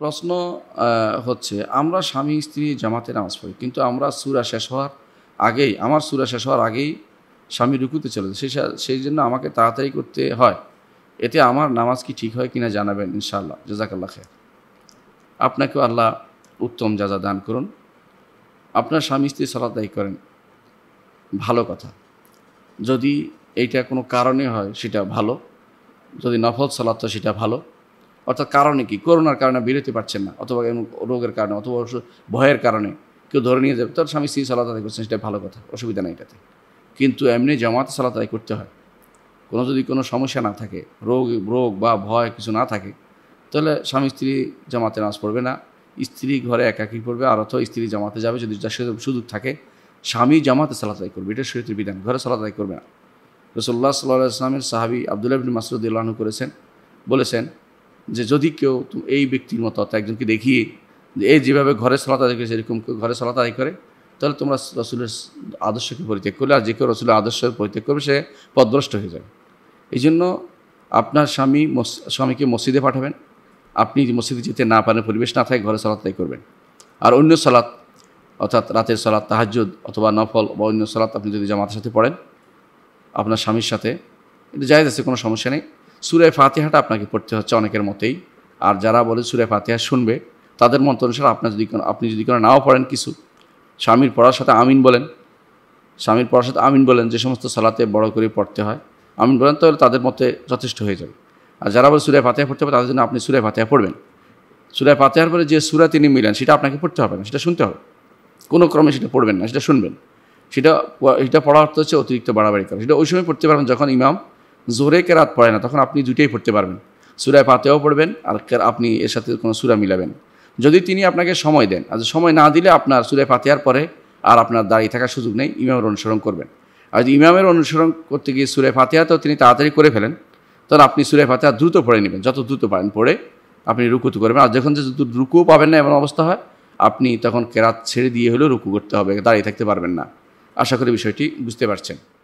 প্রশ্ন হচ্ছে আমরা স্বামী স্ত্রী জামাতে নামাজ পড়ি কিন্তু আমরা সুরা শেষ হওয়ার আগেই আমার সুরা শেষ হওয়ার আগেই স্বামী রুকুতে চলে যায় সেই সেই জন্য আমাকে তাড়াতাড়ি করতে হয় এতে আমার নামাজ কি ঠিক হয় কিনা জানাবেন ইনশাআল্লাহ জাজাকাল্লা খের আপনাকেও আল্লাহ উত্তম যাজা দান করুন আপনার স্বামী স্ত্রী সলাদায়ী করেন ভালো কথা যদি এইটা কোনো কারণে হয় সেটা ভালো যদি নফল সলাৎ সেটা ভালো অর্থাৎ কারণে কি করোনার কারণে বেরোতে পারছেন না অথবা রোগের কারণে অথবা ভয়ের কারণে কেউ ধরে নিয়ে যাবে তার স্বামী স্ত্রী সালাত আদায় করছেন সেটা ভালো কথা অসুবিধা নেই এটাতে কিন্তু এমনি জামাত সালাত আদায় করতে হয় কোনো যদি কোনো সমস্যা না থাকে রোগ রোগ বা ভয় কিছু না থাকে তাহলে স্বামী স্ত্রী জামাতে নাচ পড়বে না স্ত্রী ঘরে একাকি পড়বে আর অথবা স্ত্রী জামাতে যাবে যদি যার সুযোগ থাকে স্বামী জামাতে সালাত আদায় করবে এটা শরীরের বিধান ঘরে সালাত আদায় করবে না রসল্লাহ সাল্লাহ আসলামের সাহাবি আবদুল্লাহ ইবিন করেছেন বলেছেন যে যদি কেউ এই ব্যক্তির মতো একজনকে দেখিয়ে যে এই যেভাবে ঘরে সলাত আদায় করে সেরকম কেউ ঘরে সলাত আদায় করে তাহলে তোমরা রসুলের আদর্শকে পরিত্যাগ করলে আর যে কেউ রসুলের আদর্শ পরিত্যাগ করবে সে পদভ্রষ্ট হয়ে যাবে এই জন্য আপনার স্বামী স্বামীকে মসজিদে পাঠাবেন আপনি মসজিদে যেতে না পারেন পরিবেশ না থাকে ঘরে সলাত তাই করবেন আর অন্য সালাত অর্থাৎ রাতের সালাত তাহাজুদ অথবা নফল বা অন্য সালাত আপনি যদি জামাতের সাথে পড়েন আপনার স্বামীর সাথে এটা যায় আছে কোনো সমস্যা নেই সুরে ফাতেহাটা আপনাকে পড়তে হচ্ছে অনেকের মতেই আর যারা বলে সুরে ফাতেহা শুনবে তাদের মত অনুসারে আপনার যদি আপনি যদি কোনো নাও পড়েন কিছু স্বামীর পড়ার সাথে আমিন বলেন স্বামীর পড়ার সাথে আমিন বলেন যে সমস্ত সালাতে বড় করে পড়তে হয় আমিন বলেন তাহলে তাদের মতে যথেষ্ট হয়ে যাবে আর যারা বলে সুরে ফাতেহা পড়তে হবে তাদের জন্য আপনি সুরে ফাতেহা পড়বেন সুরায় ফাতেহার পরে যে সুরা তিনি মিলেন সেটা আপনাকে পড়তে হবে না সেটা শুনতে হবে কোনো ক্রমে সেটা পড়বেন না সেটা শুনবেন সেটা এটা পড়া অর্থ হচ্ছে অতিরিক্ত বাড়াবাড়ি করা সেটা ওই সময় পড়তে পারবেন যখন ইমাম জোরে কেরাত পড়ে না তখন আপনি দুইটাই পড়তে পারবেন সুরায় পাতেও পড়বেন আর আপনি এর সাথে কোনো সুরা মিলাবেন যদি তিনি আপনাকে সময় দেন আর সময় না দিলে আপনার সুরায় পাতেয়ার পরে আর আপনার দাঁড়িয়ে থাকার সুযোগ নেই ইমামের অনুসরণ করবেন আর যদি ইমামের অনুসরণ করতে গিয়ে সুরে তো তিনি তাড়াতাড়ি করে ফেলেন তখন আপনি সুরে ফাতেহা দ্রুত পড়ে নেবেন যত দ্রুত পারেন পড়ে আপনি তো করবেন আর যখন যে রুকুও পাবেন না এমন অবস্থা হয় আপনি তখন কেরাত ছেড়ে দিয়ে হলেও রুকু করতে হবে দাঁড়িয়ে থাকতে পারবেন না আশা করি বিষয়টি বুঝতে পারছেন